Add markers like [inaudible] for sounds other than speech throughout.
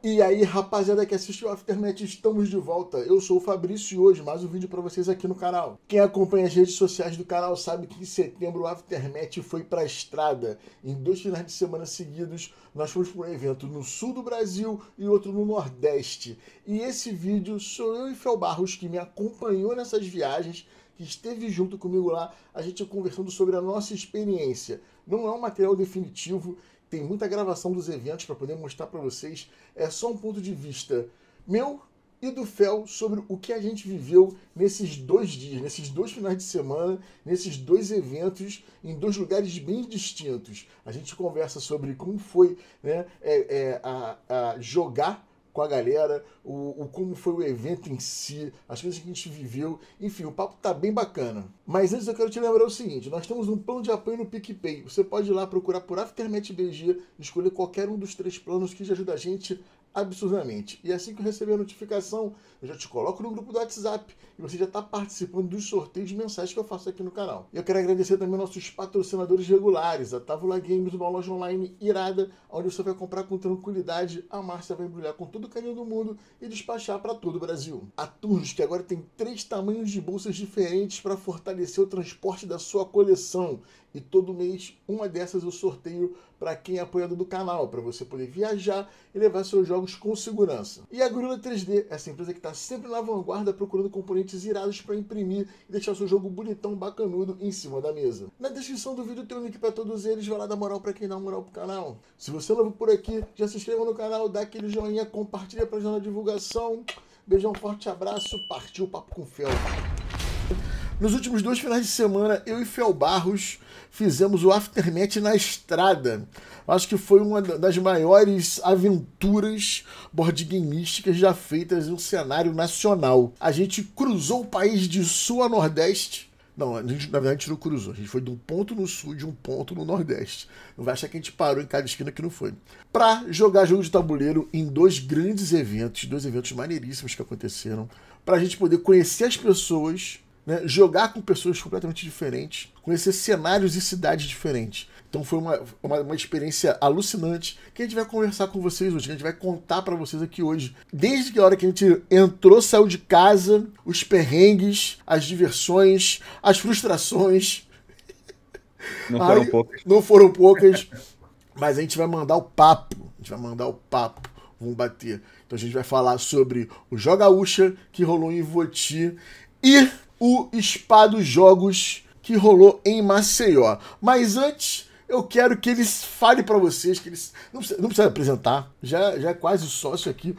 E aí, rapaziada que assistiu Aftermath, estamos de volta. Eu sou o Fabrício e hoje mais um vídeo para vocês aqui no canal. Quem acompanha as redes sociais do canal sabe que em setembro o Aftermath foi para a estrada. Em dois finais de semana seguidos, nós fomos para um evento no sul do Brasil e outro no Nordeste. E esse vídeo sou eu e Fel Barros que me acompanhou nessas viagens, que esteve junto comigo lá, a gente conversando sobre a nossa experiência. Não é um material definitivo, tem muita gravação dos eventos para poder mostrar para vocês. É só um ponto de vista meu e do Fel sobre o que a gente viveu nesses dois dias, nesses dois finais de semana, nesses dois eventos, em dois lugares bem distintos. A gente conversa sobre como foi né, é, é, a, a jogar com a galera, o, o, como foi o evento em si, as coisas que a gente viveu. Enfim, o papo tá bem bacana. Mas antes eu quero te lembrar o seguinte: nós temos um plano de apoio no PicPay. Você pode ir lá procurar por Aftermath escolher qualquer um dos três planos que já ajuda a gente absurdamente. E assim que eu receber a notificação, eu já te coloco no grupo do WhatsApp e você já está participando dos sorteios mensais que eu faço aqui no canal. E eu quero agradecer também nossos patrocinadores regulares, a Távola Games, uma loja online irada, onde você vai comprar com tranquilidade, a Márcia vai embrulhar com todo o carinho do mundo e despachar para todo o Brasil. A Turnos, que agora tem três tamanhos de bolsas diferentes para fortalecer o transporte da sua coleção. E todo mês, uma dessas eu sorteio para quem é apoiador do canal, para você poder viajar e levar seus jogos com segurança. E a Gorilla 3D, essa empresa que está sempre na vanguarda procurando componentes irados para imprimir e deixar seu jogo bonitão, bacanudo em cima da mesa. Na descrição do vídeo tem o um link para todos eles, vai lá dar moral para quem dá moral pro canal. Se você é novo por aqui, já se inscreva no canal, dá aquele joinha, compartilha para ajudar na divulgação. Beijão, forte abraço, partiu o papo com fel. Nos últimos dois finais de semana, eu e Fel Barros fizemos o Aftermath na estrada. Acho que foi uma das maiores aventuras gameísticas já feitas em um cenário nacional. A gente cruzou o país de sul a nordeste. Não, a gente, na verdade, a gente não cruzou. A gente foi de um ponto no sul de um ponto no nordeste. Não vai achar que a gente parou em cada esquina que não foi. Pra jogar jogo de tabuleiro em dois grandes eventos, dois eventos maneiríssimos que aconteceram. Pra gente poder conhecer as pessoas né, jogar com pessoas completamente diferentes, conhecer cenários e cidades diferentes. Então foi uma, uma, uma, experiência alucinante que a gente vai conversar com vocês hoje, que a gente vai contar para vocês aqui hoje. Desde que a hora que a gente entrou, saiu de casa, os perrengues, as diversões, as frustrações. Não foram Aí, poucas. Não foram poucas, [laughs] mas a gente vai mandar o papo. A gente vai mandar o papo. Vamos bater. Então a gente vai falar sobre o Jogaúcha que rolou em Voti e o Spa dos Jogos que rolou em Maceió. Mas antes, eu quero que eles fale para vocês, que eles. Não precisa, não precisa apresentar, já, já é quase sócio aqui,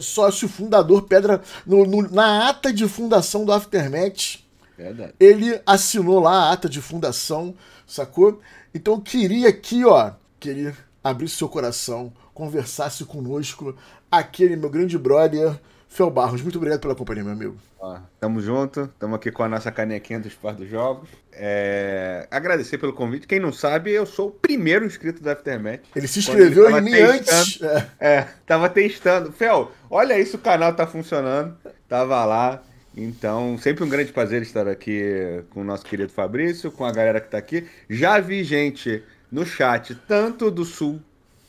sócio fundador, pedra. No, no, na ata de fundação do Aftermath. Verdade. Ele assinou lá a ata de fundação, sacou? Então eu queria aqui, ó, que ele abrisse seu coração, conversasse conosco, aquele meu grande brother Fel Barros, muito obrigado pela companhia, meu amigo. Ah, tamo junto, tamo aqui com a nossa canequinha dos par dos jogos. É... Agradecer pelo convite. Quem não sabe, eu sou o primeiro inscrito do Aftermath. Ele se inscreveu ele em mim testando. antes. É. é, tava testando. Fel, olha isso, o canal tá funcionando. Tava lá. Então, sempre um grande prazer estar aqui com o nosso querido Fabrício, com a galera que tá aqui. Já vi gente no chat, tanto do sul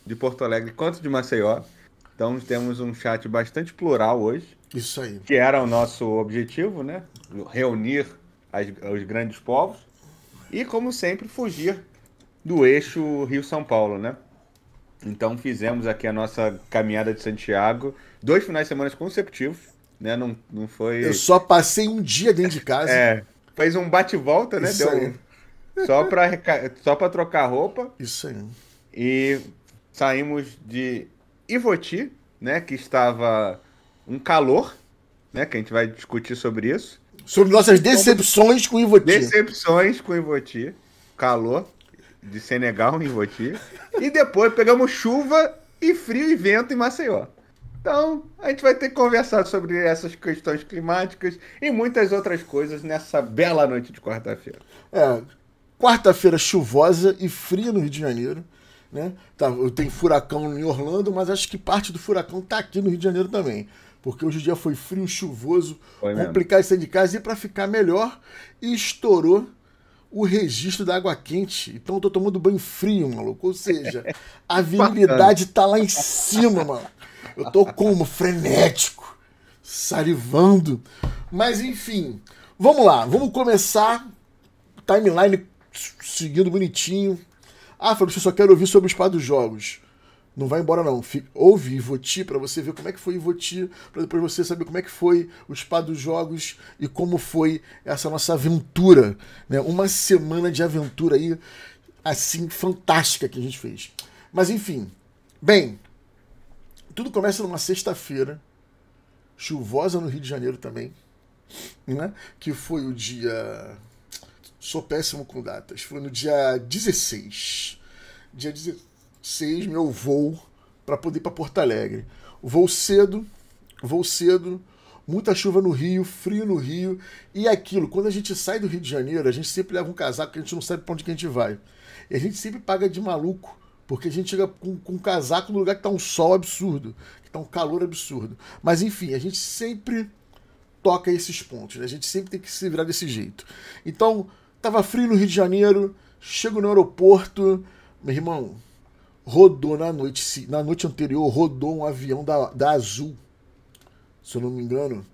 de Porto Alegre quanto de Maceió, então temos um chat bastante plural hoje. Isso aí. Que era o nosso objetivo, né? Reunir as, os grandes povos. E, como sempre, fugir do eixo Rio-São Paulo, né? Então fizemos aqui a nossa caminhada de Santiago, dois finais de semana consecutivos, né? Não, não foi. Eu só passei um dia dentro de casa. é. Fez um bate-volta, né? Isso Deu aí. Só para só trocar roupa. Isso aí. E saímos de Ivoti, né, que estava um calor, né, que a gente vai discutir sobre isso. Sobre nossas decepções com o Ivoti. Decepções com o Ivoti, calor de Senegal em Ivoti. e depois pegamos chuva e frio e vento em Maceió. Então, a gente vai ter que conversar sobre essas questões climáticas e muitas outras coisas nessa bela noite de quarta-feira. É, quarta-feira chuvosa e fria no Rio de Janeiro. Né? Tá, tem furacão em Orlando, mas acho que parte do furacão está aqui no Rio de Janeiro também. Porque hoje o dia foi frio, chuvoso, foi complicado sair de casa e para ficar melhor, estourou o registro da água quente. Então eu tô tomando banho frio, maluco. Ou seja, [laughs] a virilidade tá lá em cima, mano. Eu tô como? Frenético, salivando. Mas enfim, vamos lá, vamos começar. Timeline seguindo bonitinho, ah, Fabrício, eu só quero ouvir sobre os quatro jogos. Não vai embora, não. Ouve Ivoti para você ver como é que foi Ivoti, para depois você saber como é que foi o Spa dos Jogos e como foi essa nossa aventura. Né? Uma semana de aventura aí, assim, fantástica que a gente fez. Mas enfim, bem, tudo começa numa sexta-feira, chuvosa no Rio de Janeiro também, né? que foi o dia Sou péssimo com datas. Foi no dia 16. Dia 16, meu voo para poder ir para Porto Alegre. Vou cedo, vou cedo, muita chuva no Rio, frio no Rio. E é aquilo, quando a gente sai do Rio de Janeiro, a gente sempre leva um casaco que a gente não sabe para onde que a gente vai. E a gente sempre paga de maluco, porque a gente chega com, com um casaco no lugar que tá um sol absurdo, que tá um calor absurdo. Mas enfim, a gente sempre toca esses pontos, né? A gente sempre tem que se virar desse jeito. Então, Tava frio no Rio de Janeiro, chego no aeroporto, meu irmão, rodou na noite, na noite anterior, rodou um avião da, da Azul, se eu não me engano,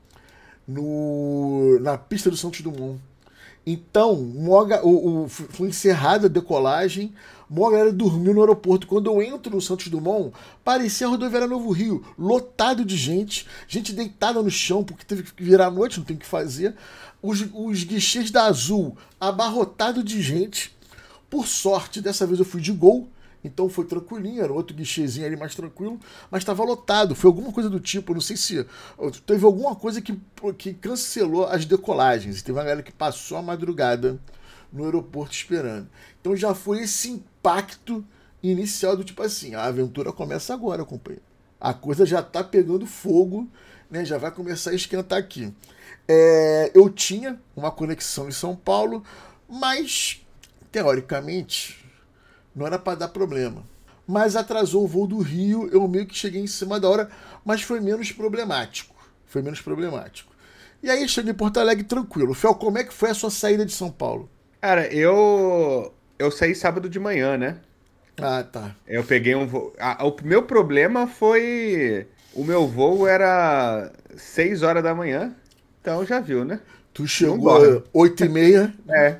no, na pista do Santos Dumont. Então, o, o, foi encerrada a decolagem, mó galera dormiu no aeroporto. Quando eu entro no Santos Dumont, parecia a rodoviária Novo Rio, lotado de gente, gente deitada no chão, porque teve que virar à noite, não tem o que fazer os, os guichês da Azul abarrotado de gente. Por sorte, dessa vez eu fui de gol, então foi tranquilinho, era outro guichêzinho ali mais tranquilo, mas estava lotado. Foi alguma coisa do tipo, não sei se. Teve alguma coisa que, que cancelou as decolagens. Teve uma galera que passou a madrugada no aeroporto esperando. Então já foi esse impacto inicial do tipo assim: a aventura começa agora, companheiro. A coisa já está pegando fogo né, já vai começar a esquentar aqui. É, eu tinha uma conexão em São Paulo, mas teoricamente não era para dar problema. Mas atrasou o voo do Rio, eu meio que cheguei em cima da hora, mas foi menos problemático. Foi menos problemático. E aí cheguei em Porto Alegre tranquilo. Fel, como é que foi a sua saída de São Paulo? Cara, eu eu saí sábado de manhã, né? Ah, tá. Eu peguei um voo. Ah, o meu problema foi o meu voo era 6 horas da manhã, então já viu, né? Tu chegou 8 e meia. [laughs] é.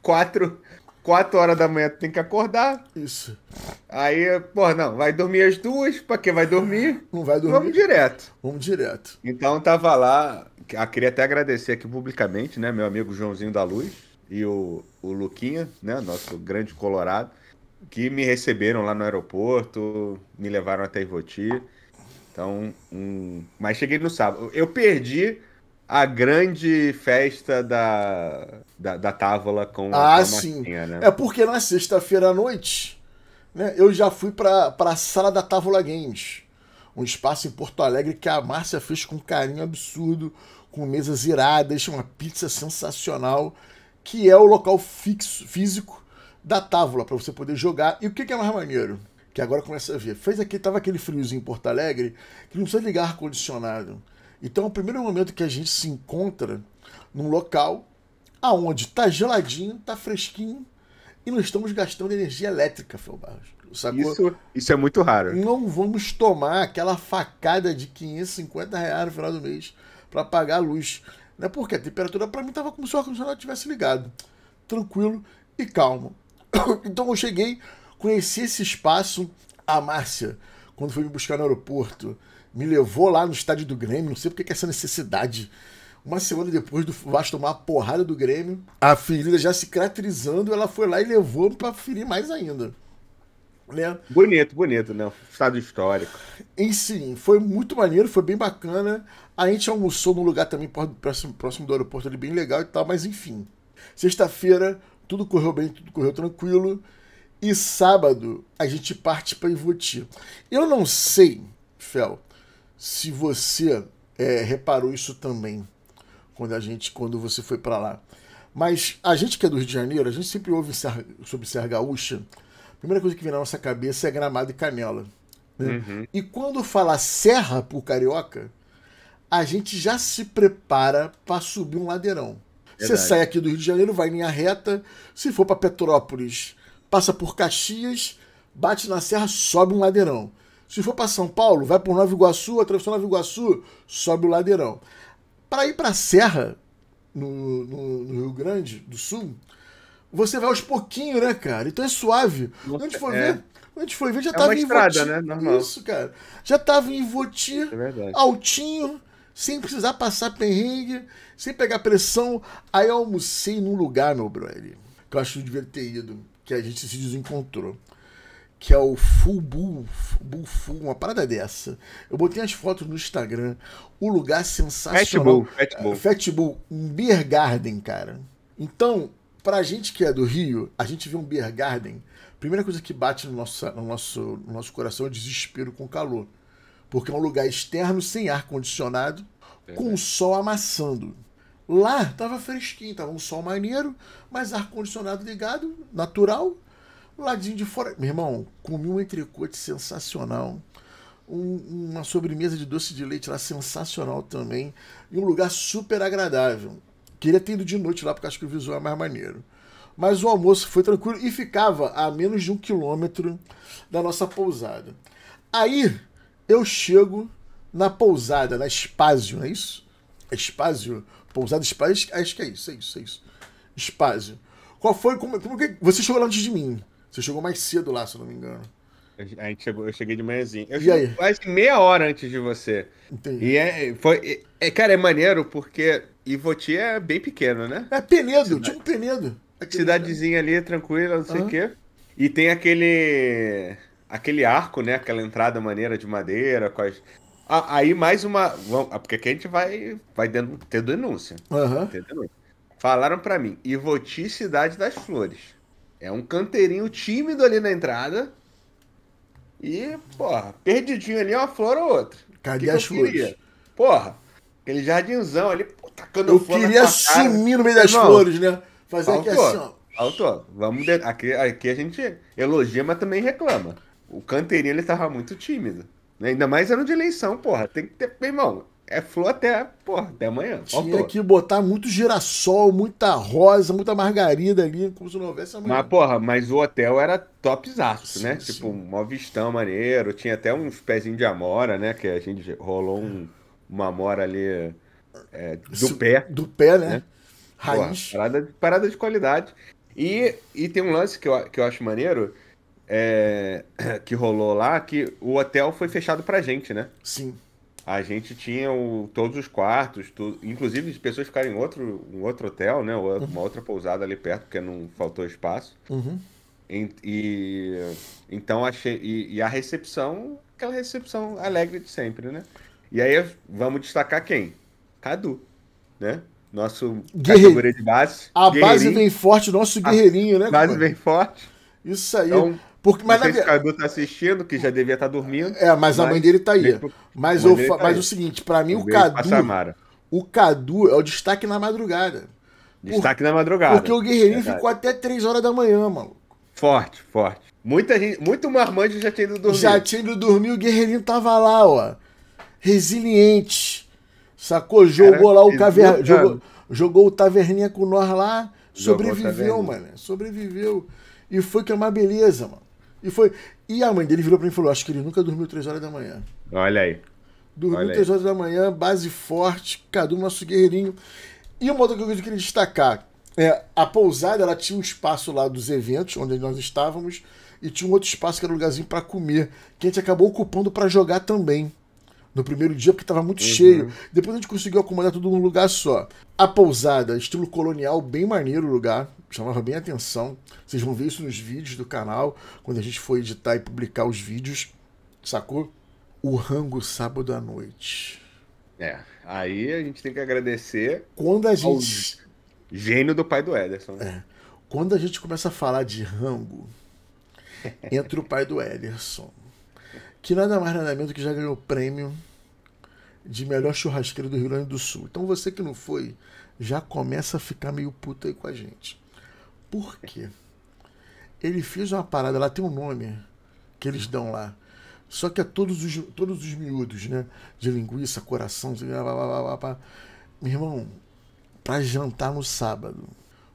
4, [laughs] 4 horas da manhã tu tem que acordar. Isso. Aí, pô, não, vai dormir às duas, pra que vai dormir? Não vai dormir. Vamos direto. Vamos direto. Então tava lá, queria até agradecer aqui publicamente, né, meu amigo Joãozinho da Luz e o, o Luquinha, né, nosso grande colorado, que me receberam lá no aeroporto, me levaram até Ivoti. Então, um... mas cheguei no sábado. Eu perdi a grande festa da, da, da Távola com ah, a sim. né? É porque na sexta-feira à noite, né, eu já fui para a sala da Távola Games, um espaço em Porto Alegre que a Márcia fez com carinho absurdo, com mesas iradas, uma pizza sensacional, que é o local fixo, físico da Távola para você poder jogar. E o que, que é mais maneiro? que agora começa a ver. Fez aqui, tava aquele friozinho em Porto Alegre, que não precisa ligar ar-condicionado. Então, é o primeiro momento que a gente se encontra num local aonde tá geladinho, tá fresquinho e não estamos gastando energia elétrica, Fel Barros. Isso, isso é muito raro. Não vamos tomar aquela facada de 550 reais no final do mês para pagar a luz. Né? Porque a temperatura para mim tava como se o ar-condicionado tivesse ligado. Tranquilo e calmo. [coughs] então eu cheguei Conheci esse espaço, a Márcia, quando foi me buscar no aeroporto, me levou lá no estádio do Grêmio, não sei porque que é essa necessidade. Uma semana depois do Vasco tomar a porrada do Grêmio, a ferida já se cicatrizando, ela foi lá e levou para ferir mais ainda. Né? Bonito, bonito, né? Estado histórico. E sim, foi muito maneiro, foi bem bacana. A gente almoçou num lugar também próximo, próximo do aeroporto ali, bem legal e tal, mas enfim. Sexta-feira, tudo correu bem, tudo correu tranquilo. E sábado a gente parte para Ivoti. Eu não sei, Fel, se você é, reparou isso também quando a gente, quando você foi para lá. Mas a gente que é do Rio de Janeiro, a gente sempre ouve sobre Serra Gaúcha. A primeira coisa que vem na nossa cabeça é gramado e canela. Né? Uhum. E quando fala serra por carioca, a gente já se prepara para subir um ladeirão. Verdade. Você sai aqui do Rio de Janeiro, vai em linha reta. Se for para Petrópolis, passa por Caxias, bate na serra, sobe um ladeirão. Se for para São Paulo, vai por Nova Iguaçu, atravessou Nova Iguaçu, sobe o ladeirão. Para ir para a serra, no, no, no, Rio Grande do Sul, você vai aos pouquinhos, né, cara? Então é suave. Nossa, Quando a gente é. ver, a gente foi ver, já é tava uma estrada, em Voti. Né? Normal. Isso, cara. Já tava em Voti, é altinho, sem precisar passar perrengue, sem pegar pressão. Aí eu almocei num lugar, meu brother, que eu acho que eu devia ter ido que a gente se desencontrou. Que é o Full Bull, Bull Full, uma parada dessa. Eu botei as fotos no Instagram. O lugar sensacional. Fat Bull. É, Fat Bull. um beer garden, cara. Então, pra gente que é do Rio, a gente vê um beer garden. Primeira coisa que bate no nosso, no nosso, no nosso coração é o desespero com calor. Porque é um lugar externo, sem ar-condicionado, com o sol amassando. Lá estava fresquinho, estava um sol maneiro, mas ar-condicionado ligado, natural. Ladinho de fora. Meu irmão, comi um entrecote sensacional. Um, uma sobremesa de doce de leite lá sensacional também. E um lugar super agradável. Queria ter ido de noite lá, porque acho que o visual é mais maneiro. Mas o almoço foi tranquilo e ficava a menos de um quilômetro da nossa pousada. Aí eu chego na pousada, na Espásio, não é isso? Espásio, Pousada Espásio, acho que é isso, é isso, é isso. Espásio. Qual foi, como, como que... Você chegou lá antes de mim. Você chegou mais cedo lá, se eu não me engano. A gente chegou, eu cheguei de manhãzinho. Eu e aí? quase meia hora antes de você. Entendi. E é, é foi, é, é, cara, é maneiro porque Ivoti é bem pequeno, né? É Penedo, Cidade. tipo Penedo. Aquele Cidadezinha ali, tranquila, não sei o quê. E tem aquele aquele arco, né? Aquela entrada maneira de madeira com as, ah, aí mais uma. Ah, porque aqui a gente vai, vai ter denúncia. Uhum. Falaram para mim, Ivoti Cidade das Flores. É um canteirinho tímido ali na entrada. E, porra, perdidinho ali uma flor ou outra. Cadê que as que flores? Porra, aquele jardinzão ali, tacando eu flor. Eu queria sumir no meio das Não, flores, né? Fazer aqui assim, ó. Faltou. Vamos de... aqui, aqui a gente elogia, mas também reclama. O canteirinho ele tava muito tímido. Né? Ainda mais ano de eleição, porra. Tem que ter, meu irmão, é flor até, porra, até amanhã. Faltou. Tinha que botar muito girassol, muita rosa, muita margarida ali, como se não houvesse amanhã. Mas, porra, mas o hotel era topzaço, né? Sim. Tipo, um mó vistão maneiro. Tinha até uns pezinhos de amora, né? Que a gente rolou um, uma amora ali é, do Isso, pé. Do pé, né? né? Raiz. Porra, parada, parada de qualidade. E, e tem um lance que eu, que eu acho maneiro, é, [clears throat] que rolou lá, que o hotel foi fechado pra gente, né? Sim. A gente tinha o, todos os quartos, inclusive as pessoas ficaram em outro, um outro hotel, né? É uma uhum. outra pousada ali perto, porque não faltou espaço. Uhum. E, e, então achei. E, e, a recepção, aquela recepção alegre de sempre, né? E aí vamos destacar quem? Cadu, né? Nosso guerreiro categoria de base. A base vem forte, nosso guerreirinho, a né? Base vem forte. Isso aí. Então, porque, mas não sei na... se tá assistindo, que já devia estar tá dormindo. É, mas, mas, a mãe dele tá aí. Mas, eu, tá mas aí. o seguinte, para mim o Cadu. O Cadu é o destaque na madrugada. Destaque Por... na madrugada. Porque o Guerreirinho Verdade. ficou até 3 horas da manhã, maluco. Forte, forte. Muita gente, muito marmanjo já tinha ido dormir. Já tinha ido dormir, o Guerreirinho tava lá, ó. Resiliente. Sacou? Jogou lá o caverna. Jogou, jogou o Taverninha com nós lá. Sobreviveu, mano. Sobreviveu. E foi que é uma beleza, mano. E foi. E a mãe dele virou para mim e falou: Acho que ele nunca dormiu 3 horas da manhã. Olha aí. Dormiu Olha 3 horas da manhã, base forte, Cadu, nosso guerreirinho. E uma outra coisa que eu queria destacar: é, a pousada ela tinha um espaço lá dos eventos, onde nós estávamos, e tinha um outro espaço que era um lugarzinho para comer, que a gente acabou ocupando para jogar também no primeiro dia porque estava muito uhum. cheio. Depois a gente conseguiu acomodar tudo num lugar só. A pousada, estilo colonial, bem maneiro o lugar, chamava bem a atenção. Vocês vão ver isso nos vídeos do canal, quando a gente for editar e publicar os vídeos, sacou? O rango sábado à noite. É, aí a gente tem que agradecer. Quando a gente. Gênio do pai do Ederson. É. Quando a gente começa a falar de rango, [laughs] entra o pai do Ederson que nada mais nada menos que já ganhou o prêmio de melhor churrasqueiro do Rio Grande do Sul. Então você que não foi, já começa a ficar meio puto aí com a gente. Por quê? Ele fez uma parada, lá tem um nome que eles dão lá. Só que é todos os, todos os miúdos, né? De linguiça, coração, blá, blá, blá, meu irmão, para jantar no sábado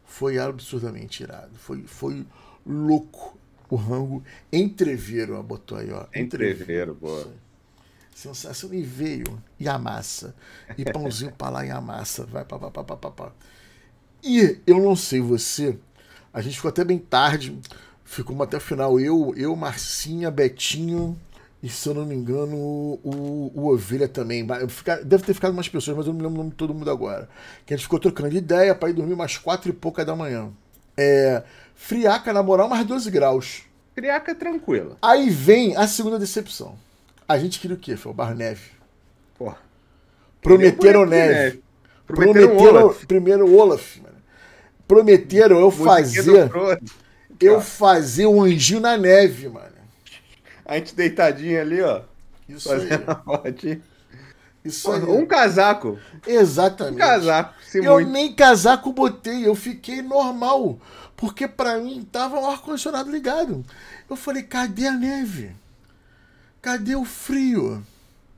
foi absurdamente irado. Foi, foi louco o rango entreveiro, a botou aí, ó. Entreveiro, boa. É sensação. E veio, e a massa E pãozinho para lá e a massa Vai, pá, pá, pá, pá, pá, pá. E eu não sei você, a gente ficou até bem tarde, ficou até o final. Eu, eu Marcinha, Betinho, e se eu não me engano, o, o Ovelha também. Deve ter ficado mais pessoas, mas eu não me lembro o nome de todo mundo agora. Que a gente ficou trocando ideia para ir dormir umas quatro e pouca da manhã. É, friaca, na moral, mais 12 graus. Friaca é tranquila. Aí vem a segunda decepção. A gente queria o quê, o Barro Neve. Porra. Prometeram neve. neve. Prometeram, Prometeram Olaf. primeiro Olaf. Mano. Prometeram eu fazer. Eu fazer um anjinho na neve, mano. A gente deitadinho ali, ó. Isso aí. Isso aí. Um casaco. Exatamente. Um casaco. Se eu muito. nem casaco botei, eu fiquei normal. Porque para mim tava o ar-condicionado ligado. Eu falei, cadê a neve? Cadê o frio?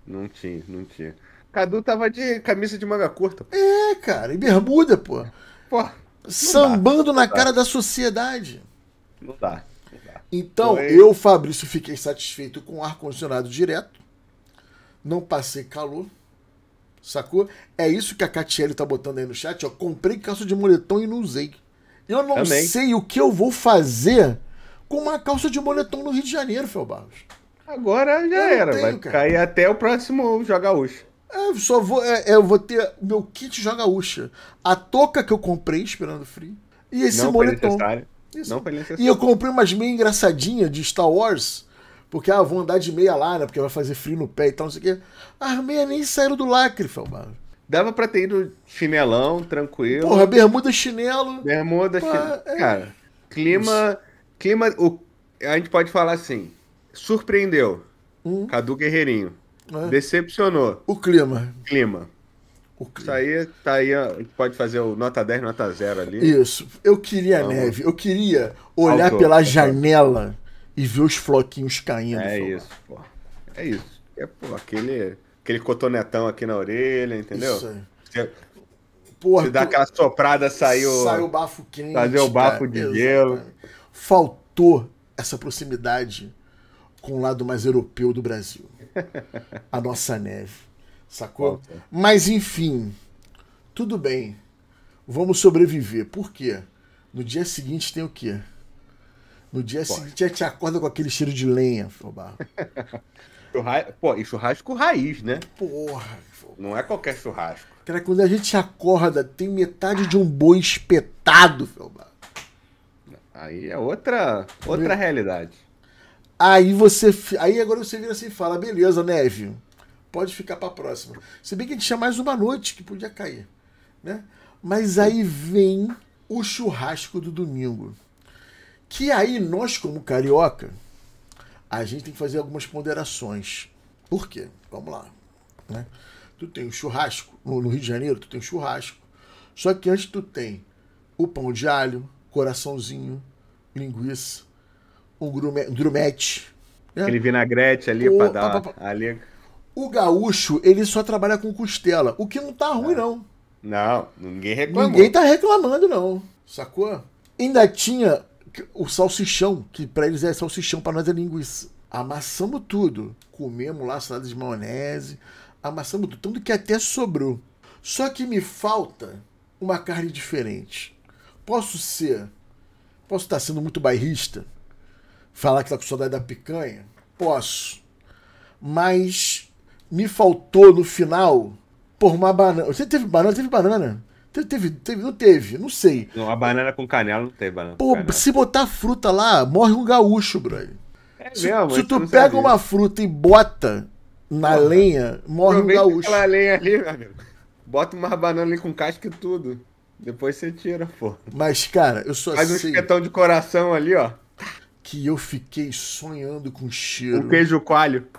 Não tinha, não tinha. Cadu tava de camisa de manga curta. É, cara, e bermuda, pô. Pô. Sambando dá, na cara dá. da sociedade. Não dá. Não dá. Então, Foi... eu, Fabrício, fiquei satisfeito com o ar-condicionado direto. Não passei calor. Sacou? É isso que a Catiele tá botando aí no chat, ó. Comprei calça de moletom e não usei. Eu não Amém. sei o que eu vou fazer com uma calça de moletom no Rio de Janeiro, Fel Barros. Agora já era, tenho, vai cara. cair até o próximo Joga Ucha. É, só vou, é, é, eu vou ter meu kit Joga Ucha. A touca que eu comprei esperando frio e esse não moletom. Foi necessário. Isso. Não foi necessário. E eu comprei umas meio engraçadinhas de Star Wars porque, ah, vou andar de meia lá, né? Porque vai fazer frio no pé e tal, não sei o quê. As meias nem saíram do lacre, mano. Dava pra ter ido chinelão, tranquilo. Porra, bermuda, chinelo. Bermuda, chinelo. É... Cara, clima. Isso. Clima. O, a gente pode falar assim. Surpreendeu. Hum. Cadu Guerreirinho. É. Decepcionou. O clima. Clima. O clima. Isso aí, tá aí, a gente pode fazer o nota 10, nota 0 ali. Isso. Eu queria tá neve. Eu queria olhar Autor. pela janela e ver os floquinhos caindo. É isso, pô. É isso. É, pô, aquele, aquele cotonetão aqui na orelha, entendeu? Isso aí. Você, Porra, Se dá aquela soprada, saiu. Sai o bafo quente. Fazer o bafo cara, de Deus, gelo. Faltou essa proximidade com o lado mais europeu do Brasil. [laughs] A nossa neve. Sacou? Falta. Mas enfim, tudo bem. Vamos sobreviver. Por quê? No dia seguinte tem o quê? No dia Pô. seguinte, a gente acorda com aquele cheiro de lenha, fubá. [laughs] Pô, e churrasco raiz, né? Porra. Não é qualquer churrasco. Cara, quando a gente acorda, tem metade de um boi espetado, fubá. Aí é outra, outra realidade. Aí você. Aí agora você vira assim e fala: beleza, Neve, pode ficar pra próxima. Se bem que a gente tinha mais uma noite que podia cair, né? Mas aí vem o churrasco do domingo. Que aí nós, como carioca, a gente tem que fazer algumas ponderações. Por quê? Vamos lá. Né? Tu tem o churrasco, no Rio de Janeiro, tu tem o churrasco. Só que antes tu tem o pão de alho, coraçãozinho, linguiça, um, grumete. Né? Aquele vinagrete ali o, pra dar pá, ali. O gaúcho, ele só trabalha com costela, o que não tá ruim, ah. não. Não, ninguém reclama. Ninguém tá reclamando, não. Sacou? Ainda tinha o salsichão, que para eles é salsichão, para nós é linguiça. Amassamos tudo. Comemos lá salada de maionese, amassamos tudo, tanto que até sobrou. Só que me falta uma carne diferente. Posso ser, posso estar tá sendo muito bairrista, falar que tá com saudade da picanha? Posso. Mas me faltou no final por uma banana. Você teve banana? Teve banana? Teve, teve, não teve, não sei. uma a banana com canela não teve banana. Pô, se botar fruta lá, morre um gaúcho, brother. É se, mesmo, se tu pega sabia. uma fruta e bota na Porra. lenha, morre Aproveita um gaúcho. Aquela lenha ali, meu amigo. Bota uma banana ali com casca e tudo. Depois você tira, pô. Mas, cara, eu só Faz um assim. espetão de coração ali, ó. Que eu fiquei sonhando com cheiro. Um queijo coalho. [coughs]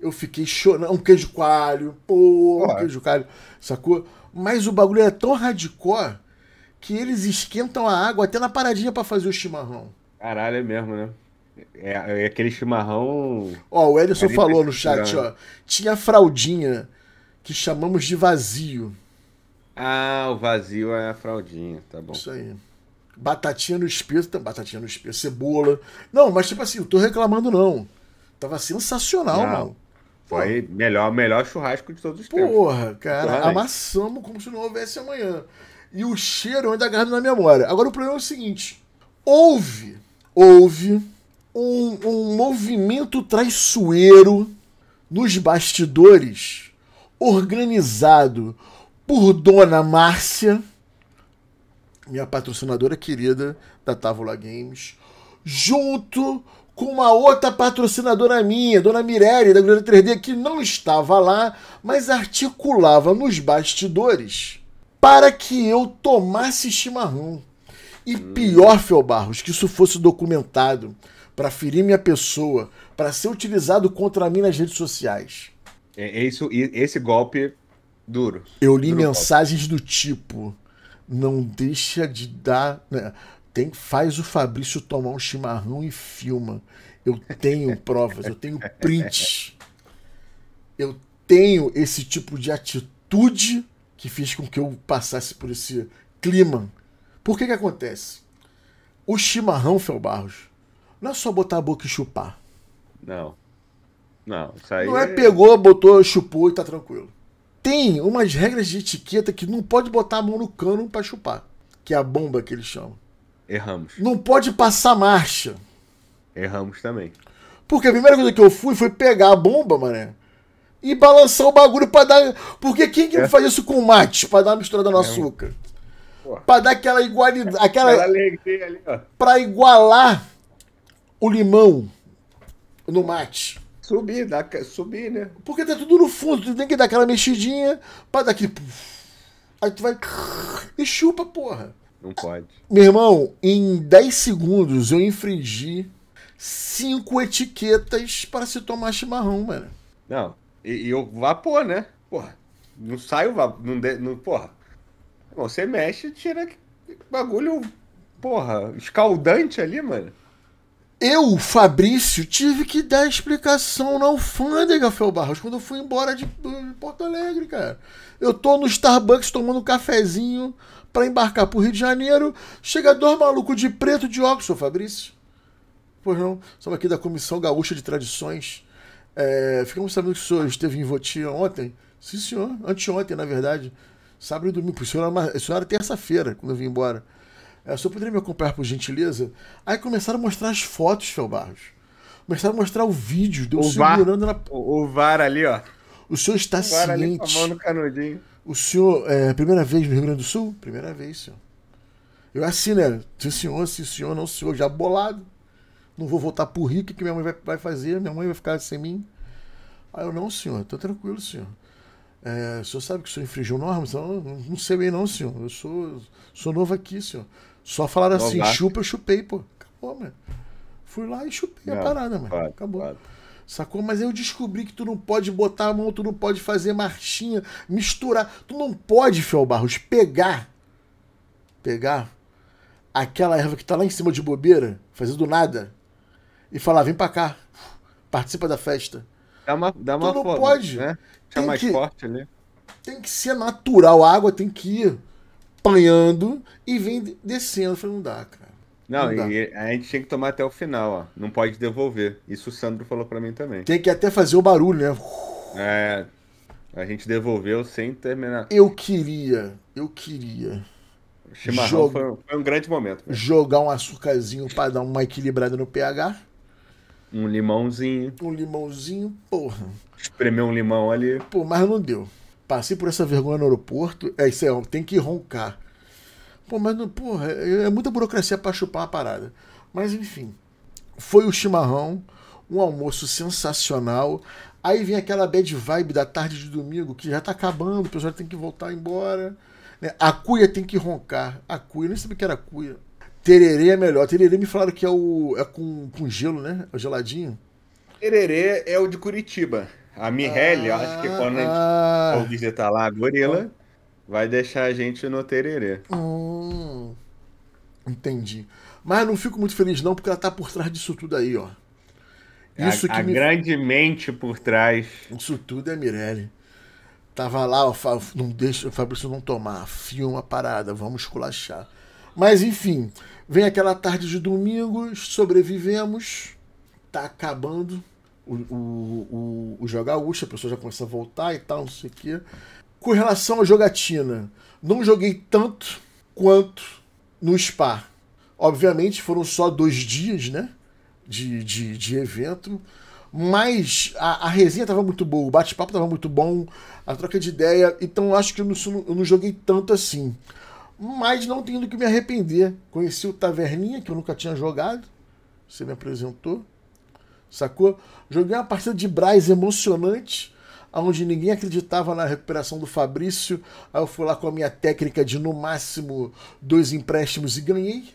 Eu fiquei chorando. Um queijo coalho. Pô, Porra. um queijo coalho. Sacou? Mas o bagulho é tão radical que eles esquentam a água até na paradinha para fazer o chimarrão. Caralho, é mesmo, né? É, é aquele chimarrão. Ó, o Ellison falou no chat, ó. Tinha fraldinha que chamamos de vazio. Ah, o vazio é a fraldinha, tá bom. Isso aí. Batatinha no espeto, batatinha no espeto, cebola. Não, mas tipo assim, eu tô reclamando não. Tava sensacional, não. mano. Foi melhor, melhor churrasco de todos os tempos. Porra, cara, né? amassamos como se não houvesse amanhã. E o cheiro ainda agarra na memória. Agora o problema é o seguinte: houve, houve um, um movimento traiçoeiro nos bastidores, organizado por Dona Márcia, minha patrocinadora querida da Távola Games, junto com uma outra patrocinadora minha, Dona Mirelle, da Grande 3D, que não estava lá, mas articulava nos bastidores para que eu tomasse chimarrão. E hum. pior, barros, que isso fosse documentado para ferir minha pessoa, para ser utilizado contra mim nas redes sociais. É, é isso, esse golpe duro. Eu li duro mensagens golpe. do tipo: não deixa de dar. Né? tem, faz o Fabrício tomar um chimarrão e filma. Eu tenho [laughs] provas, eu tenho prints. Eu tenho esse tipo de atitude que fez com que eu passasse por esse clima. Por que que acontece? O chimarrão, Fel Barros, não é só botar a boca e chupar. Não. Não, isso aí Não é, é- pegou, botou, chupou e tá tranquilo. Tem umas regras de etiqueta que não pode botar a mão no cano para chupar, que é a bomba que eles chamam. Erramos. Não pode passar marcha. Erramos também. Porque a primeira coisa que eu fui foi pegar a bomba, mané. E balançar o bagulho pra dar. Porque quem que é. faz isso com mate? Pra dar uma misturada no é. açúcar. Porra. Pra dar aquela igualdade. Aquela. alegria ali, ó. Pra igualar o limão no mate. Subir, dá, subir, né? Porque tá tudo no fundo, tu tem que dar aquela mexidinha pra dar aquele. Aí tu vai. E chupa, porra. Não pode. Meu irmão, em 10 segundos eu infringi cinco etiquetas para se tomar chimarrão, mano. Não, e, e eu vapor, né? Porra, não sai o vapor, não, de, não porra. Você mexe, tira bagulho, porra, escaldante ali, mano eu, Fabrício, tive que dar explicação na alfândega, Fel Barros, quando eu fui embora de, Porto Alegre, cara. Eu tô no Starbucks tomando um cafezinho para embarcar pro Rio de Janeiro, chega dois malucos de preto de óculos, Fabrício. Pois não, somos aqui da Comissão Gaúcha de Tradições. É, ficamos sabendo que o senhor esteve em Voti ontem. Sim, senhor, anteontem, na verdade. Sábado e domingo, o senhor era, era terça-feira, quando eu vim embora. É, o senhor poderia me acompanhar por gentileza? Aí começaram a mostrar as fotos, Barros, Começaram a mostrar o vídeo, deu o segurando na. O, o VAR ali, ó. O senhor está o VAR ciente. Ali a mão no canudinho. O senhor, é, primeira vez no Rio Grande do Sul? Primeira vez, senhor. Eu assim, né? Sim, senhor, sim, senhor, não, senhor, já bolado. Não vou voltar pro Rio, o que, que minha mãe vai, vai fazer? Minha mãe vai ficar sem mim? Aí eu, não, senhor, tô tranquilo, senhor. É, o senhor sabe que o senhor infringiu normas? Não, não sei bem, não, senhor. Eu sou, sou novo aqui, senhor. Só falaram assim, Logar. chupa, eu chupei, pô. Acabou, mano. Fui lá e chupei não, a parada, mano. Claro, Acabou. Claro. Sacou? Mas eu descobri que tu não pode botar a mão, tu não pode fazer marchinha, misturar. Tu não pode, Fel Barros, pegar. Pegar aquela erva que tá lá em cima de bobeira, fazendo nada, e falar, vem pra cá, participa da festa. Dá uma, dá uma tu não foda, pode. Né? Tem mais que, forte ali. Tem que ser natural, a água tem que ir apanhando e vem descendo. falei, não dá, cara. Não, não dá. e a gente tinha que tomar até o final, ó. Não pode devolver. Isso o Sandro falou para mim também. Tem que até fazer o barulho, né? É. A gente devolveu sem terminar. Eu queria, eu queria. Chimarrão Jog... foi, foi, um grande momento. Mesmo. Né? Jogar um açúcarzinho para dar uma equilibrada no pH. Um limãozinho. Um limãozinho, porra. Espremer um limão ali. Pô, mas não deu passei por essa vergonha no aeroporto, é isso aí, tem que roncar. Pô, mas não, porra, é, é muita burocracia para chupar uma parada. Mas enfim, foi o chimarrão, um almoço sensacional. Aí vem aquela bad vibe da tarde de domingo, que já tá acabando, o pessoal tem que voltar embora. Né? A cuia tem que roncar. A cuia, nem sabia que era cuia. Tererê é melhor. Tererê me falaram que é o é com, com gelo, né? É o geladinho. Tererê é o de Curitiba. A Michelle, ah, acho que ah, quando ah, a gente ah. for visitar lá a gorila, vai deixar a gente no tererê. Hum, entendi. Mas não fico muito feliz não, porque ela tá por trás disso tudo aí, ó. É Isso a, a me... grande mente por trás. Isso tudo é Mirelle. Tava lá, ó, não deixa, o Fabrício não tomar, filma a parada, vamos esculachar. Mas enfim, vem aquela tarde de domingo, sobrevivemos, tá acabando o, o, o, a pessoa já começa a voltar e tal, não sei o quê. Com relação à jogatina, não joguei tanto quanto no Spa. Obviamente foram só dois dias, né? De, de, de evento. Mas a, a resenha estava muito boa, o bate-papo estava muito bom, a troca de ideia. Então acho que eu não, eu não joguei tanto assim. Mas não tenho do que me arrepender. Conheci o Taverninha, que eu nunca tinha jogado. Você me apresentou sacou? Joguei uma partida de Braz emocionante, onde ninguém acreditava na recuperação do Fabrício. Aí eu fui lá com a minha técnica de no máximo dois empréstimos e ganhei.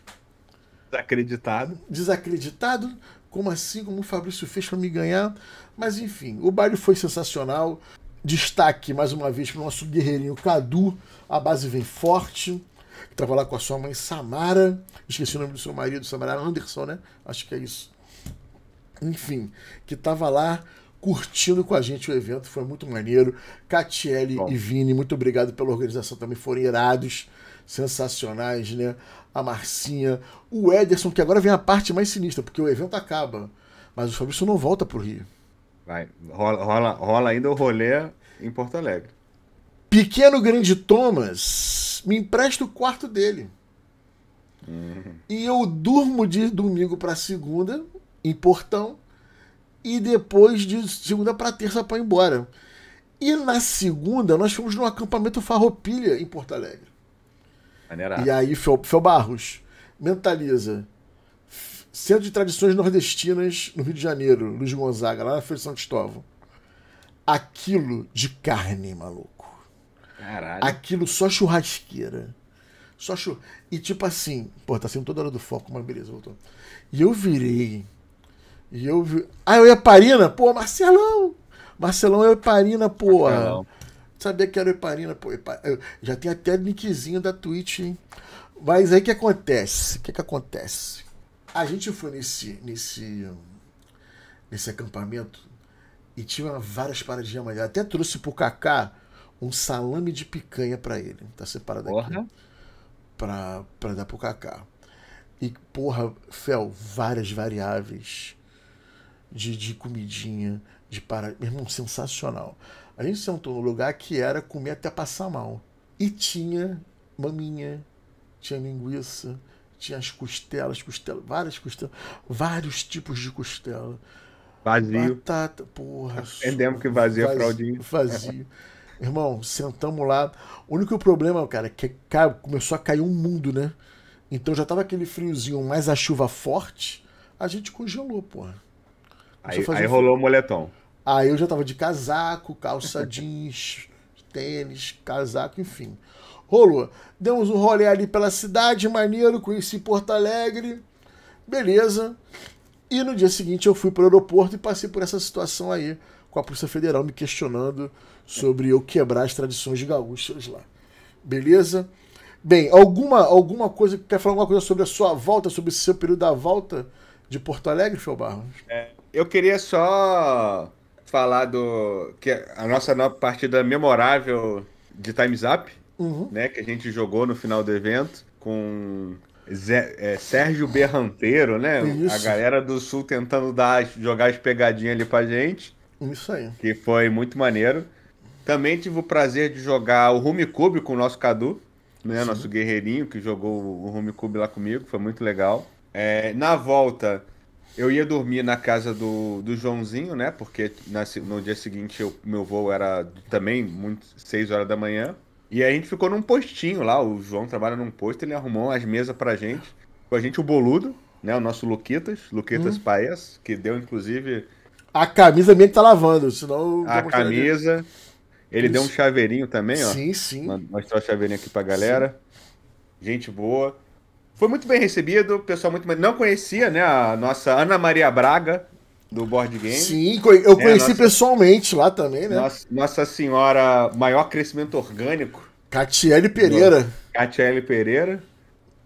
Desacreditado. Desacreditado. Como assim? Como o Fabrício fez para me ganhar? Mas enfim, o baile foi sensacional. Destaque mais uma vez para o nosso guerreirinho Cadu. A base vem forte que estava lá com a sua mãe Samara, esqueci o nome do seu marido, Samara Anderson, né? Acho que é isso enfim, que estava lá curtindo com a gente o evento, foi muito maneiro. Catiele e Vini, muito obrigado pela organização também, foram irados, sensacionais, né? A Marcinha, o Ederson, que agora vem a parte mais sinistra, porque o evento acaba, mas o Fabrício não volta pro Rio. Vai, rola, rola, rola ainda o rolê em Porto Alegre. Pequeno Grande Thomas me empresta o quarto dele. Uhum. E eu durmo de domingo para segunda em Portão e depois de segunda para terça para embora. E na segunda nós fomos no acampamento Farroupilha em Porto Alegre. Maneirado. E aí foi Barros mentaliza Centro de Tradições Nordestinas no Rio de Janeiro, Luiz Gonzaga, lá na Feira de São Cristóvão. Aquilo de carne, maluco. Caralho. Aquilo só churrasqueira. Só chu... E tipo assim, pô, tá sendo toda hora do foco, mas beleza, voltou. E eu virei e eu vi. Ah, eu parina Pô, Marcelão! Marcelão é parina porra! Não. Sabia que era Eparina, pô. Já tem até linkzinho da Twitch, hein? Mas aí o que acontece? O que, que acontece? A gente foi nesse, nesse, nesse acampamento e tinha várias paradinhas maneiras. Até trouxe pro Kaká um salame de picanha para ele. Tá separado porra. aqui. Pra, pra dar pro Kaká. E, porra, Fel, várias variáveis de, de comidinha, de para. Meu irmão, sensacional. A gente sentou num lugar que era comer até passar mal. E tinha maminha, tinha linguiça, tinha as costelas, costelas várias costelas, vários tipos de costela. Vazio. Batata, porra. Entendemos que vazio, é vazio é fraldinho. Vazio. [laughs] Irmão, sentamos lá. O único problema, cara, é que começou a cair um mundo, né? Então já tava aquele friozinho, mais a chuva forte, a gente congelou, porra. Aí, aí um... rolou o moletom. Aí eu já tava de casaco, calça [laughs] jeans, tênis, casaco, enfim. Rolou. Demos um rolê ali pela cidade, maneiro, conheci Porto Alegre. Beleza. E no dia seguinte eu fui pro aeroporto e passei por essa situação aí, com a Polícia Federal me questionando sobre eu quebrar as tradições gaúchas lá. Beleza? Bem, alguma, alguma coisa, quer falar alguma coisa sobre a sua volta, sobre o seu período da volta de Porto Alegre, Fio Barros? É, eu queria só falar do que a nossa nova partida memorável de Times Up, uhum. né, que a gente jogou no final do evento com Zé, é, Sérgio Berranteiro, né? Isso. A galera do Sul tentando dar, jogar as pegadinhas ali pra gente. Isso aí. Que foi muito maneiro. Também tive o prazer de jogar o Rumi Cube com o nosso Cadu, né? Sim. Nosso guerreirinho que jogou o Rumi Cube lá comigo, foi muito legal. É, na volta, eu ia dormir na casa do, do Joãozinho, né? Porque na, no dia seguinte eu, meu voo era também muito 6 horas da manhã. E aí a gente ficou num postinho lá. O João trabalha num posto, ele arrumou as mesas pra gente. Com a gente o Boludo, né? O nosso Luquitas, Luquitas hum. Paes, que deu inclusive. A camisa minha que tá lavando, senão. A camisa. Ele Isso. deu um chaveirinho também, ó. Sim, sim. Mostrou o chaveirinho aqui pra galera. Sim. Gente boa. Foi muito bem recebido, pessoal muito bem... Não conhecia, né, a nossa Ana Maria Braga, do board game. Sim, eu é, conheci é, nossa... pessoalmente lá também, né? Nossa, nossa, Senhora Maior Crescimento Orgânico. Catiele Pereira. Catiele Pereira.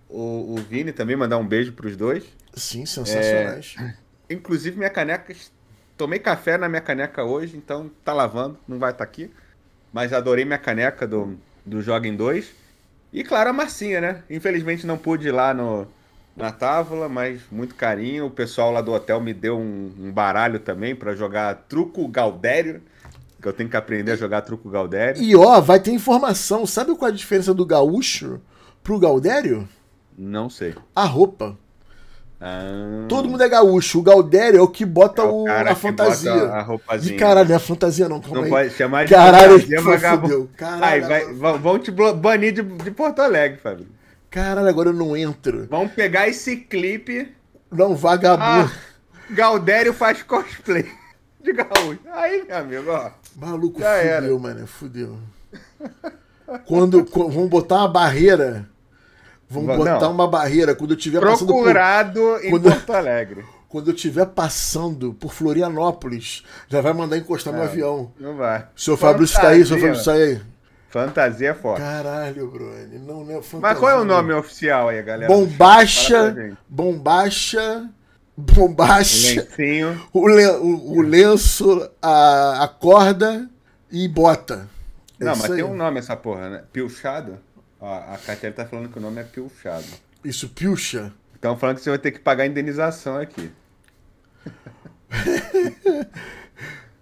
O, o Vini também, mandar um beijo para os dois. Sim, sensacionais. É... inclusive, minha caneca. Tomei café na minha caneca hoje, então tá lavando, não vai estar tá aqui. Mas adorei minha caneca do, do Joga em 2. E claro, a Marcinha, né? Infelizmente não pude ir lá no, na távola, mas muito carinho. O pessoal lá do hotel me deu um, um baralho também para jogar truco Galdério. Que eu tenho que aprender a jogar truco Galdério. E ó, vai ter informação. Sabe qual é a diferença do gaúcho pro Galdério? Não sei. A roupa. Ah. Todo mundo é gaúcho. O Galdério é o que bota é o, a fantasia. Bota a roupazinha. E caralho, não é fantasia não, calma não aí. Pode chamar de caralho, fantasia, [laughs] vagabundo. Caralho, Ai, vai, vão te banir de, de Porto Alegre, Fábio. Caralho, agora eu não entro. Vamos pegar esse clipe. Não, vagabundo. Ah, Galdério faz cosplay [laughs] de gaúcho. Aí, meu amigo, ó. Maluco, Já fudeu, era. mano. Fudeu. Quando, vamos botar uma barreira Vão botar não. uma barreira quando eu tiver Procurado passando por... em quando... Porto Alegre. [laughs] Quando eu estiver passando por Florianópolis, já vai mandar encostar não, avião. Não vai. Seu Fabrício está aí, seu Fabrício está aí. Fantasia é forte. Caralho, Bruno Não, não é fantasia. Mas qual é o nome oficial aí, galera? Bombacha. Bombacha. Bombacha. Lencinho. O, le, o, o lenço, a, a corda e bota. É não, mas aí. tem um nome essa porra, né? Pilchado? Ó, a Catiele tá falando que o nome é Pilchado. Isso, Pilcha. Estão falando que você vai ter que pagar indenização aqui. [laughs]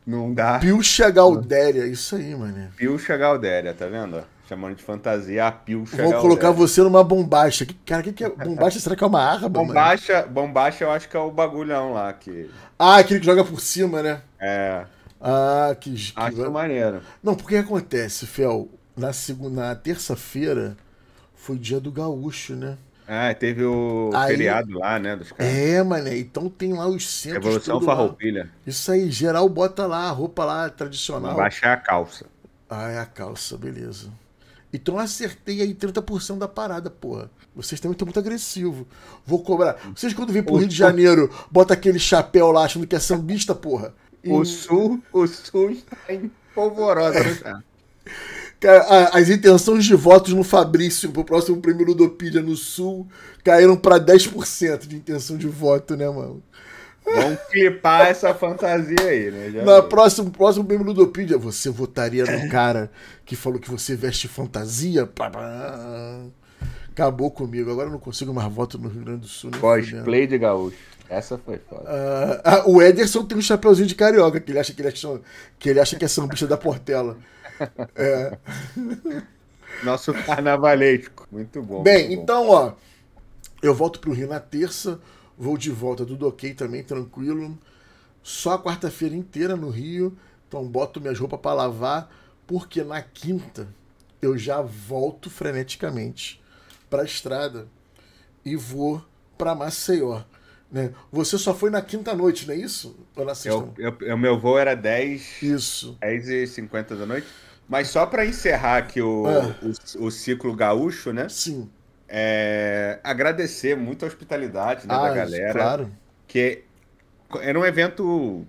Não dá. Pilcha Galdéria, isso aí, mano. Pilcha Galdéria, tá vendo? Chamando de fantasia a Pilcha Vou Galdéria. colocar você numa bombacha. cara, o que, que é bombacha? Será que é uma arma, bombacha, mano? Bombacha eu acho que é o bagulhão lá. Que... Ah, aquele que joga por cima, né? É. Ah, que... Acho que... maneiro. Não, porque acontece, Fel? na, segunda, na terça-feira foi dia do gaúcho, né? Ah, teve o aí, feriado lá, né, dos caras. É, mané, então tem lá os centros Revolução Farroupilha. Lá. Isso aí, geral bota lá a roupa lá tradicional. Baixar a calça. Ah, é a calça, beleza. Então eu acertei aí 30% da parada, porra. Vocês também estão muito agressivos. Vou cobrar. Vocês quando vêm pro o Rio de Janeiro, bota aquele chapéu lá achando que é sambista, porra. E... O Sul, o Sul está em polvorosa, né, [laughs] as intenções de votos no Fabrício pro próximo prêmio Ludopilha no Sul caíram para 10% de intenção de voto, né, mano? Vamos clipar essa fantasia aí, né? Já Na próximo, próximo prêmio Ludopilha você votaria no cara que falou que você veste fantasia? Acabou comigo. Agora eu não consigo mais voto no Rio Grande do Sul. Cosplay de gaúcho. Essa foi foda. Ah, ah, o Ederson tem um chapeuzinho de carioca, que ele acha que ele é, que ele acha que é sambista da Portela. É. [laughs] Nosso carnavalesco. Muito bom. Bem, muito bom. então, ó. Eu volto pro Rio na terça. Vou de volta do Doquei também, tranquilo. Só a quarta-feira inteira no Rio. Então, boto minhas roupas para lavar. Porque na quinta eu já volto freneticamente pra estrada. E vou pra Maceió. Né? Você só foi na quinta-noite, não é isso? Ou na sexta? meu voo era 10. Isso. 10 e 50 da noite? Mas só para encerrar aqui o, ah. o, o, ciclo gaúcho, né? Sim. É, agradecer muito a hospitalidade né, ah, da galera. Claro. Que era um evento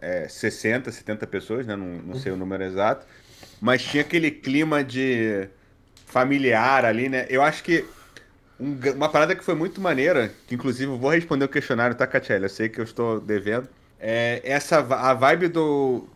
é, 60, 70 pessoas, né? Não, não sei uhum. o número exato. Mas tinha aquele clima de familiar ali, né? Eu acho que um, uma parada que foi muito maneira, que inclusive vou responder o questionário, tá, Catiela? Eu sei que eu estou devendo. É essa a vibe do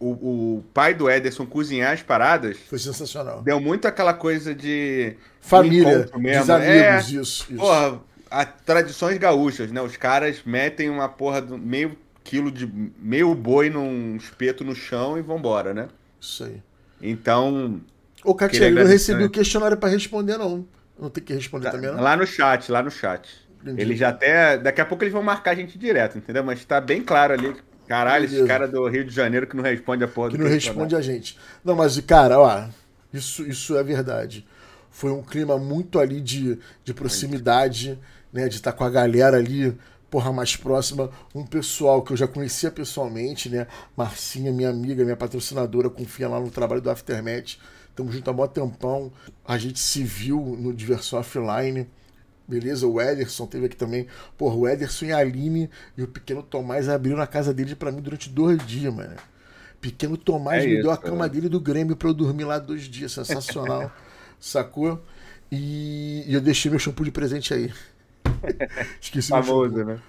o, o, pai do Ederson cozinhar as paradas. Foi sensacional. Deu muito aquela coisa de. Família, mesmo. amigos, é, isso, isso. Porra, a, tradições gaúchas, né? Os caras metem uma porra do meio quilo de. meio boi num espeto no chão e vambora, né? Isso aí. Então. Ô, Katia, eu não recebi o questionário para responder, não. Não tem que responder tá, também, não? Lá no chat, lá no chat. Entendi. já até. Daqui a pouco eles vão marcar a gente direto, entendeu? Mas tá bem claro ali Caralho, Beleza. esse cara do Rio de Janeiro que não responde a porra que do Que não responde né? a gente. Não, mas, cara, ó, isso, isso é verdade. Foi um clima muito ali de, de proximidade, né? De estar tá com a galera ali, porra, mais próxima. Um pessoal que eu já conhecia pessoalmente, né? Marcinha, minha amiga, minha patrocinadora, confia lá no trabalho do Aftermath. estamos junto há mó tempão. A gente se viu no Diversão Offline beleza? O Ederson teve aqui também. Porra, o Ederson e a Aline e o pequeno Tomás abriu na casa dele para mim durante dois dias, mano. Pequeno Tomás é me isso, deu a cama é. dele do Grêmio para eu dormir lá dois dias. Sensacional. [laughs] sacou? E, e, eu deixei meu shampoo de presente aí. [laughs] Esqueci Famoso, meu shampoo. né?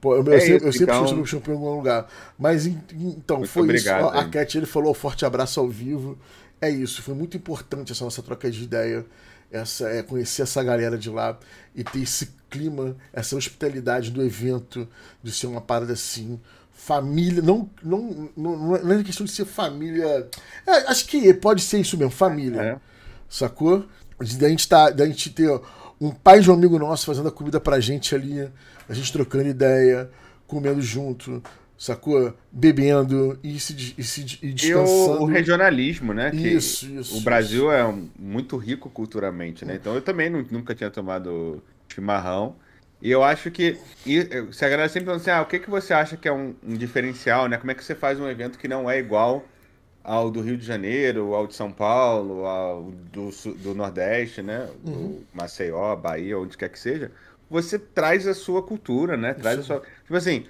Pô, eu, é eu, sempre, isso, eu sempre então... meu shampoo em algum lugar. Mas então, muito foi obrigado, isso. Hein? A Cat ele falou forte abraço ao vivo. É isso, foi muito importante essa nossa troca de ideia essa, é, conhecer essa galera de lá e ter esse clima, essa hospitalidade do evento, de ser uma parada assim, família, não, não, não, não é, é questão de ser família, é, acho que pode ser isso mesmo, família, é. sacou? Da gente, tá, da gente ter um pai de um amigo nosso fazendo a comida pra gente ali, a gente trocando ideia, comendo junto, sacou? Bebendo e se, e se e descansando. E o, regionalismo, né? Isso, que isso. O Brasil isso. é muito rico culturalmente, né? Então eu também nunca tinha tomado chimarrão. E eu acho que. E, se a galera sempre falando assim, ah, o que, que você acha que é um, um, diferencial, né? Como é que você faz um evento que não é igual ao do Rio de Janeiro, ao de São Paulo, ao do, do Nordeste, né? Uhum. Do Maceió, Bahia, onde quer que seja. Você traz a sua cultura, né? Traz isso. a sua. Tipo assim,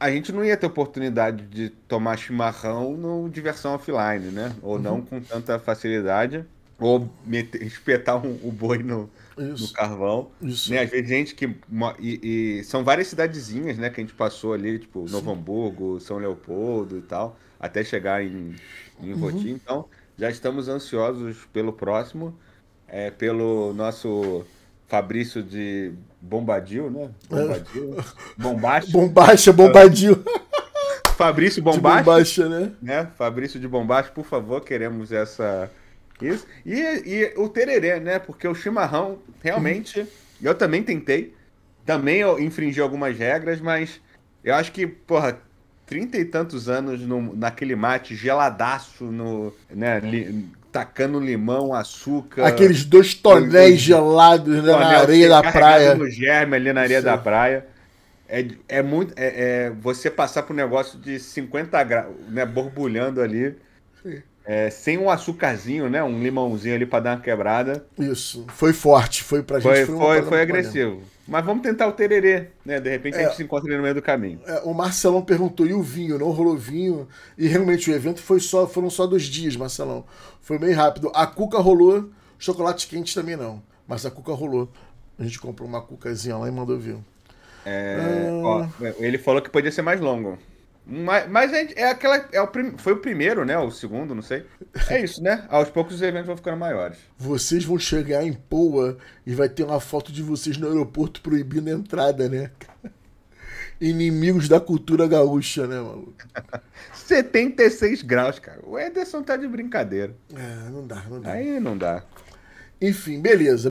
a gente não ia ter oportunidade de tomar chimarrão no diversão offline, né? Ou uhum. não com tanta facilidade. Ou meter, espetar um, o boi no, no carvão. Isso. Né? Às vezes gente que. E, e, são várias cidadezinhas, né? Que a gente passou ali, tipo, Sim. Novo Hamburgo, São Leopoldo e tal, até chegar em, em uhum. Rotim. Então, já estamos ansiosos pelo próximo, é, pelo nosso Fabrício de Bombadil, né? É. Bombadil. Bombacha. Bombacha, Bombadil. [laughs] Fabrício Bombacha. Bombacha, né? né? Fabrício de Bombacha, por favor, queremos essa. Isso. E, e o tererê, né? Porque o chimarrão, realmente, eu também tentei. Também eu infringi algumas regras, mas eu acho que, porra, trinta e tantos anos no, naquele mate geladaço no, né, li, tacando limão, açúcar. Aqueles dois tonéis gelados né, na areia da praia. No germe ali na areia Sim. da praia. É, é muito. É, é, você passar por um negócio de 50 graus, né? Borbulhando ali. É, sem um açúcarzinho, né? Um limãozinho ali para dar uma quebrada. Isso. Foi forte. Foi pra gente. Foi, foi, foi, foi agressivo. Mas vamos tentar o tererê, né? De repente é, a gente é. se encontra no meio do caminho. É, o Marcelão perguntou, e o vinho? Não rolou vinho? E realmente o evento foi só, foram só dois dias, Marcelão. Foi meio rápido. A cuca rolou, chocolate quente também não. Mas a cuca rolou. A gente comprou uma cucazinha lá e mandou vir. É, ah... ó, ele falou que podia ser mais longo. Mas, mas é, aquela. É o prim, foi o primeiro, né? O segundo, não sei. É isso, né? Aos poucos os eventos vão ficando maiores. Vocês vão chegar em Poa e vai ter uma foto de vocês no aeroporto proibindo a entrada, né? [laughs] Inimigos da cultura gaúcha, né, maluco? 76 [laughs] graus, cara. O Ederson tá de brincadeira. É, não dá, não dá. Aí não dá. Enfim, beleza.